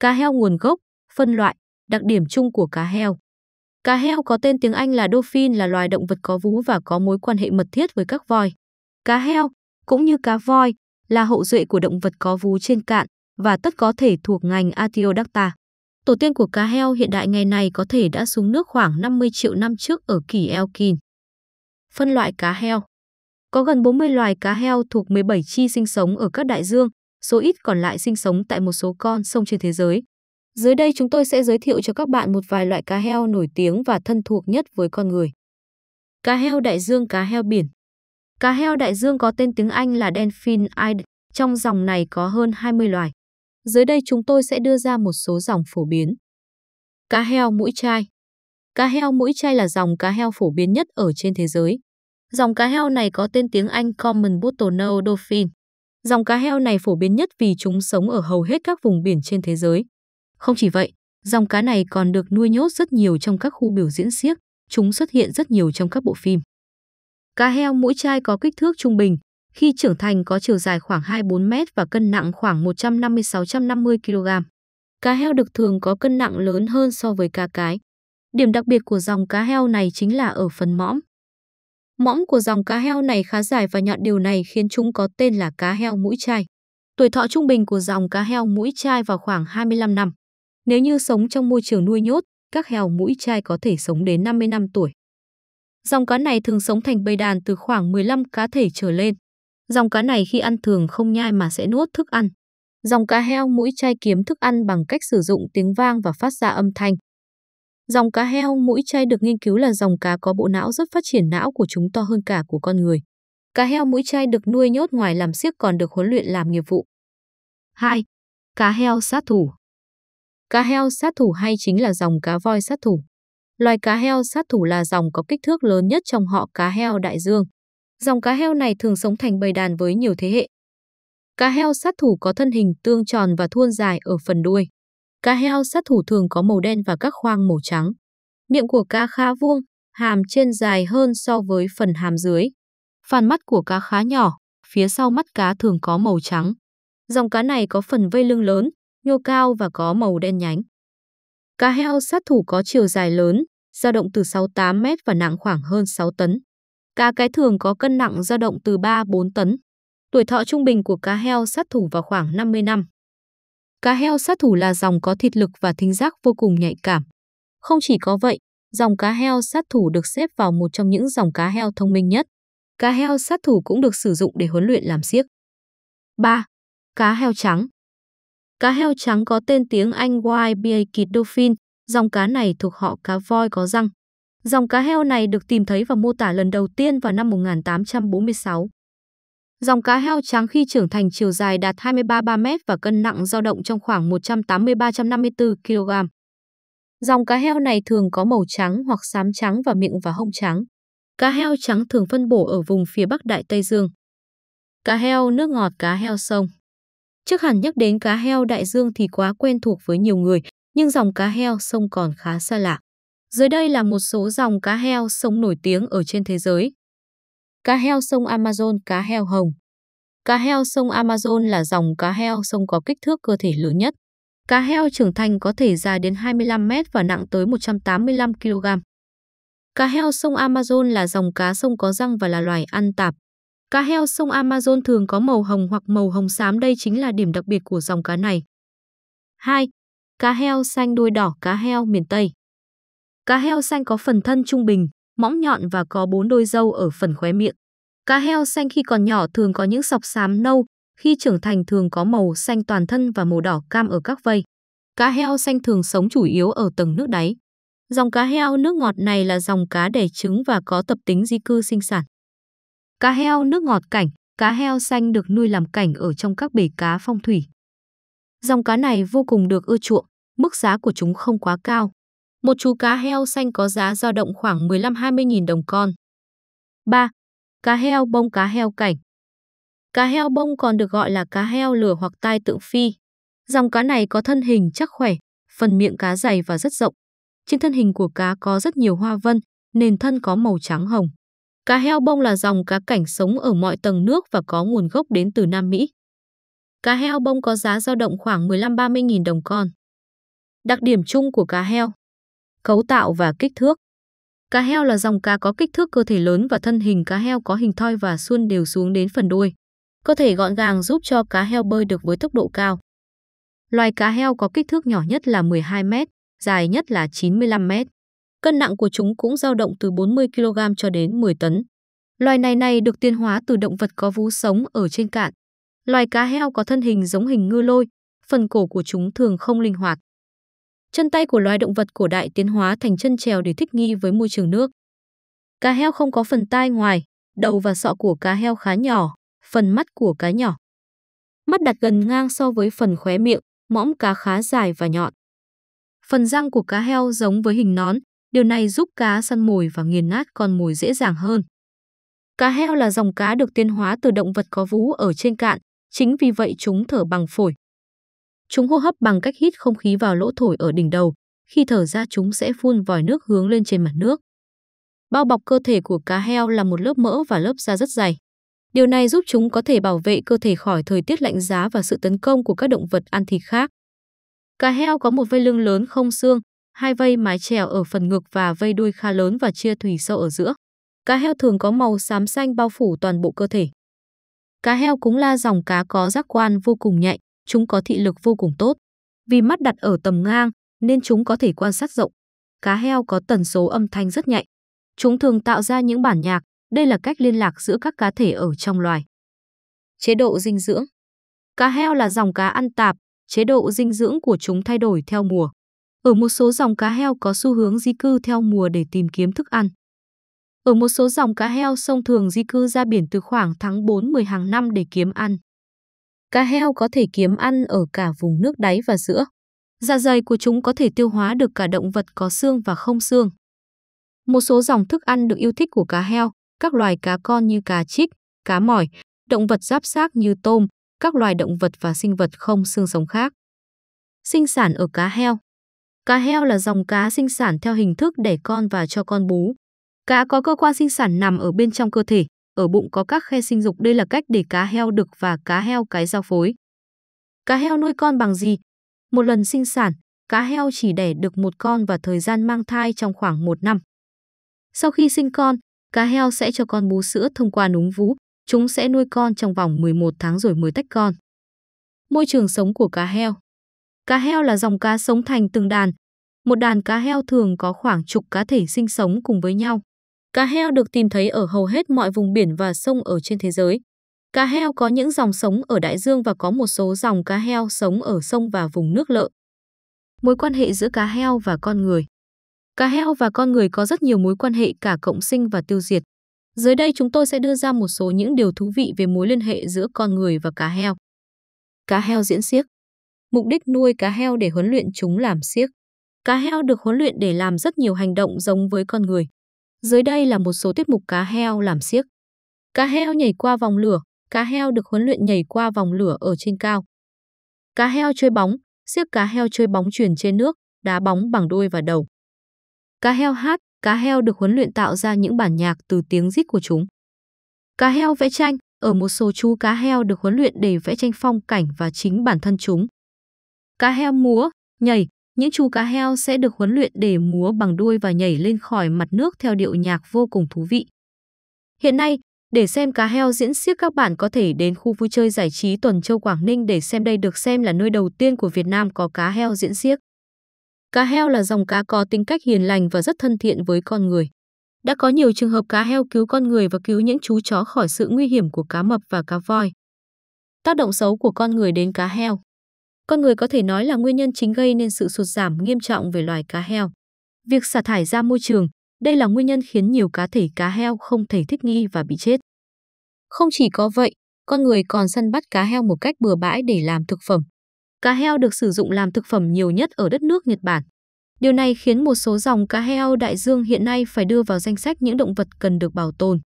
Cá heo nguồn gốc, phân loại, đặc điểm chung của cá heo. Cá heo có tên tiếng Anh là dolphin là loài động vật có vú và có mối quan hệ mật thiết với các voi. Cá heo, cũng như cá voi, là hậu duệ của động vật có vú trên cạn và tất có thể thuộc ngành Atiodacta. Tổ tiên của cá heo hiện đại ngày này có thể đã xuống nước khoảng 50 triệu năm trước ở kỷ Elkin. Phân loại cá heo Có gần 40 loài cá heo thuộc 17 chi sinh sống ở các đại dương, số ít còn lại sinh sống tại một số con sông trên thế giới. Dưới đây chúng tôi sẽ giới thiệu cho các bạn một vài loại cá heo nổi tiếng và thân thuộc nhất với con người. Cá heo đại dương, cá heo biển. Cá heo đại dương có tên tiếng Anh là Delphin Eyed, trong dòng này có hơn 20 loài. Dưới đây chúng tôi sẽ đưa ra một số dòng phổ biến. Cá heo mũi chai. Cá heo mũi chai là dòng cá heo phổ biến nhất ở trên thế giới. Dòng cá heo này có tên tiếng Anh Common Bottlenose Dolphin. Dòng cá heo này phổ biến nhất vì chúng sống ở hầu hết các vùng biển trên thế giới. Không chỉ vậy, dòng cá này còn được nuôi nhốt rất nhiều trong các khu biểu diễn siếc, chúng xuất hiện rất nhiều trong các bộ phim. Cá heo mũi chai có kích thước trung bình, khi trưởng thành có chiều dài khoảng 24 mét và cân nặng khoảng 150-650 kg. Cá heo được thường có cân nặng lớn hơn so với cá cái. Điểm đặc biệt của dòng cá heo này chính là ở phần mõm. Mõm của dòng cá heo này khá dài và nhọn điều này khiến chúng có tên là cá heo mũi chai. Tuổi thọ trung bình của dòng cá heo mũi chai vào khoảng 25 năm. Nếu như sống trong môi trường nuôi nhốt, các heo mũi chai có thể sống đến 50 năm tuổi. Dòng cá này thường sống thành bầy đàn từ khoảng 15 cá thể trở lên. Dòng cá này khi ăn thường không nhai mà sẽ nuốt thức ăn. Dòng cá heo mũi chai kiếm thức ăn bằng cách sử dụng tiếng vang và phát ra âm thanh. Dòng cá heo mũi chay được nghiên cứu là dòng cá có bộ não rất phát triển não của chúng to hơn cả của con người. Cá heo mũi chay được nuôi nhốt ngoài làm siếc còn được huấn luyện làm nghiệp vụ. 2. Cá heo sát thủ Cá heo sát thủ hay chính là dòng cá voi sát thủ. Loài cá heo sát thủ là dòng có kích thước lớn nhất trong họ cá heo đại dương. Dòng cá heo này thường sống thành bầy đàn với nhiều thế hệ. Cá heo sát thủ có thân hình tương tròn và thuôn dài ở phần đuôi. Cá heo sát thủ thường có màu đen và các khoang màu trắng. Miệng của cá khá vuông, hàm trên dài hơn so với phần hàm dưới. Phần mắt của cá khá nhỏ, phía sau mắt cá thường có màu trắng. Dòng cá này có phần vây lưng lớn, nhô cao và có màu đen nhánh. Cá heo sát thủ có chiều dài lớn, dao động từ 6-8 mét và nặng khoảng hơn 6 tấn. Cá cái thường có cân nặng dao động từ 3-4 tấn. Tuổi thọ trung bình của cá heo sát thủ vào khoảng 50 năm. Cá heo sát thủ là dòng có thịt lực và thính giác vô cùng nhạy cảm. Không chỉ có vậy, dòng cá heo sát thủ được xếp vào một trong những dòng cá heo thông minh nhất. Cá heo sát thủ cũng được sử dụng để huấn luyện làm siếc. 3. Cá heo trắng Cá heo trắng có tên tiếng Anh White Kid Dolphin, dòng cá này thuộc họ cá voi có răng. Dòng cá heo này được tìm thấy và mô tả lần đầu tiên vào năm 1846. Dòng cá heo trắng khi trưởng thành chiều dài đạt 23-3 m và cân nặng dao động trong khoảng 180-354 kg. Dòng cá heo này thường có màu trắng hoặc xám trắng và miệng và hông trắng. Cá heo trắng thường phân bổ ở vùng phía Bắc Đại Tây Dương. Cá heo nước ngọt, cá heo sông. Trước hẳn nhắc đến cá heo đại dương thì quá quen thuộc với nhiều người, nhưng dòng cá heo sông còn khá xa lạ. Dưới đây là một số dòng cá heo sông nổi tiếng ở trên thế giới. Cá heo sông Amazon cá heo hồng. Cá heo sông Amazon là dòng cá heo sông có kích thước cơ thể lớn nhất. Cá heo trưởng thành có thể dài đến 25 mét và nặng tới 185 kg. Cá heo sông Amazon là dòng cá sông có răng và là loài ăn tạp. Cá heo sông Amazon thường có màu hồng hoặc màu hồng xám đây chính là điểm đặc biệt của dòng cá này. 2. Cá heo xanh đuôi đỏ cá heo miền Tây. Cá heo xanh có phần thân trung bình, mõng nhọn và có bốn đôi râu ở phần khóe miệng. Cá heo xanh khi còn nhỏ thường có những sọc xám nâu, khi trưởng thành thường có màu xanh toàn thân và màu đỏ cam ở các vây. Cá heo xanh thường sống chủ yếu ở tầng nước đáy. Dòng cá heo nước ngọt này là dòng cá đẻ trứng và có tập tính di cư sinh sản. Cá heo nước ngọt cảnh, cá heo xanh được nuôi làm cảnh ở trong các bể cá phong thủy. Dòng cá này vô cùng được ưa chuộng, mức giá của chúng không quá cao một chú cá heo xanh có giá dao động khoảng 15-20.000 đồng con. 3. Cá heo bông cá heo cảnh Cá heo bông còn được gọi là cá heo lửa hoặc tai tượng phi. Dòng cá này có thân hình chắc khỏe, phần miệng cá dày và rất rộng. Trên thân hình của cá có rất nhiều hoa vân, nền thân có màu trắng hồng. Cá heo bông là dòng cá cảnh sống ở mọi tầng nước và có nguồn gốc đến từ Nam Mỹ. Cá heo bông có giá dao động khoảng 15-30.000 đồng con. Đặc điểm chung của cá heo cấu tạo và kích thước. Cá heo là dòng cá có kích thước cơ thể lớn và thân hình cá heo có hình thoi và xuôn đều xuống đến phần đuôi. Cơ thể gọn gàng giúp cho cá heo bơi được với tốc độ cao. Loài cá heo có kích thước nhỏ nhất là 12 m, dài nhất là 95 m. Cân nặng của chúng cũng dao động từ 40 kg cho đến 10 tấn. Loài này này được tiến hóa từ động vật có vú sống ở trên cạn. Loài cá heo có thân hình giống hình ngư lôi, phần cổ của chúng thường không linh hoạt. Chân tay của loài động vật cổ đại tiến hóa thành chân trèo để thích nghi với môi trường nước. Cá heo không có phần tai ngoài, đầu và sọ của cá heo khá nhỏ, phần mắt của cá nhỏ. Mắt đặt gần ngang so với phần khóe miệng, mõm cá khá dài và nhọn. Phần răng của cá heo giống với hình nón, điều này giúp cá săn mồi và nghiền nát con mồi dễ dàng hơn. Cá heo là dòng cá được tiến hóa từ động vật có vú ở trên cạn, chính vì vậy chúng thở bằng phổi. Chúng hô hấp bằng cách hít không khí vào lỗ thổi ở đỉnh đầu, khi thở ra chúng sẽ phun vòi nước hướng lên trên mặt nước. Bao bọc cơ thể của cá heo là một lớp mỡ và lớp da rất dày. Điều này giúp chúng có thể bảo vệ cơ thể khỏi thời tiết lạnh giá và sự tấn công của các động vật ăn thịt khác. Cá heo có một vây lưng lớn không xương, hai vây mái trèo ở phần ngực và vây đuôi khá lớn và chia thủy sâu ở giữa. Cá heo thường có màu xám xanh bao phủ toàn bộ cơ thể. Cá heo cũng là dòng cá có giác quan vô cùng nhạy chúng có thị lực vô cùng tốt. Vì mắt đặt ở tầm ngang nên chúng có thể quan sát rộng. Cá heo có tần số âm thanh rất nhạy. Chúng thường tạo ra những bản nhạc, đây là cách liên lạc giữa các cá thể ở trong loài. Chế độ dinh dưỡng Cá heo là dòng cá ăn tạp, chế độ dinh dưỡng của chúng thay đổi theo mùa. Ở một số dòng cá heo có xu hướng di cư theo mùa để tìm kiếm thức ăn. Ở một số dòng cá heo sông thường di cư ra biển từ khoảng tháng 4-10 hàng năm để kiếm ăn. Cá heo có thể kiếm ăn ở cả vùng nước đáy và giữa. Dạ dày của chúng có thể tiêu hóa được cả động vật có xương và không xương. Một số dòng thức ăn được yêu thích của cá heo, các loài cá con như cá chích, cá mỏi, động vật giáp xác như tôm, các loài động vật và sinh vật không xương sống khác. Sinh sản ở cá heo Cá heo là dòng cá sinh sản theo hình thức đẻ con và cho con bú. Cá có cơ quan sinh sản nằm ở bên trong cơ thể, ở bụng có các khe sinh dục đây là cách để cá heo đực và cá heo cái giao phối. Cá heo nuôi con bằng gì? Một lần sinh sản, cá heo chỉ đẻ được một con và thời gian mang thai trong khoảng một năm. Sau khi sinh con, cá heo sẽ cho con bú sữa thông qua núm vú, chúng sẽ nuôi con trong vòng 11 tháng rồi mới tách con. Môi trường sống của cá heo Cá heo là dòng cá sống thành từng đàn. Một đàn cá heo thường có khoảng chục cá thể sinh sống cùng với nhau. Cá heo được tìm thấy ở hầu hết mọi vùng biển và sông ở trên thế giới. Cá heo có những dòng sống ở đại dương và có một số dòng cá heo sống ở sông và vùng nước lợ. Mối quan hệ giữa cá heo và con người Cá heo và con người có rất nhiều mối quan hệ cả cộng sinh và tiêu diệt. Dưới đây chúng tôi sẽ đưa ra một số những điều thú vị về mối liên hệ giữa con người và cá heo. Cá heo diễn xiếc. Mục đích nuôi cá heo để huấn luyện chúng làm siếc. Cá heo được huấn luyện để làm rất nhiều hành động giống với con người. Dưới đây là một số tiết mục cá heo làm siếc. Cá heo nhảy qua vòng lửa, cá heo được huấn luyện nhảy qua vòng lửa ở trên cao. Cá heo chơi bóng, siếc cá heo chơi bóng chuyển trên nước, đá bóng bằng đuôi và đầu. Cá heo hát, cá heo được huấn luyện tạo ra những bản nhạc từ tiếng rít của chúng. Cá heo vẽ tranh, ở một số chú cá heo được huấn luyện để vẽ tranh phong cảnh và chính bản thân chúng. Cá heo múa, nhảy, những chú cá heo sẽ được huấn luyện để múa bằng đuôi và nhảy lên khỏi mặt nước theo điệu nhạc vô cùng thú vị. Hiện nay, để xem cá heo diễn xiếc các bạn có thể đến khu vui chơi giải trí Tuần Châu Quảng Ninh để xem đây được xem là nơi đầu tiên của Việt Nam có cá heo diễn xiếc. Cá heo là dòng cá có tính cách hiền lành và rất thân thiện với con người. Đã có nhiều trường hợp cá heo cứu con người và cứu những chú chó khỏi sự nguy hiểm của cá mập và cá voi. Tác động xấu của con người đến cá heo con người có thể nói là nguyên nhân chính gây nên sự sụt giảm nghiêm trọng về loài cá heo. Việc xả thải ra môi trường, đây là nguyên nhân khiến nhiều cá thể cá heo không thể thích nghi và bị chết. Không chỉ có vậy, con người còn săn bắt cá heo một cách bừa bãi để làm thực phẩm. Cá heo được sử dụng làm thực phẩm nhiều nhất ở đất nước Nhật Bản. Điều này khiến một số dòng cá heo đại dương hiện nay phải đưa vào danh sách những động vật cần được bảo tồn.